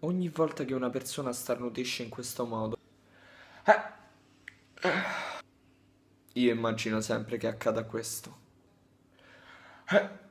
ogni volta che una persona starnutisce in questo modo. Eh. Io immagino sempre che accada questo. Eh.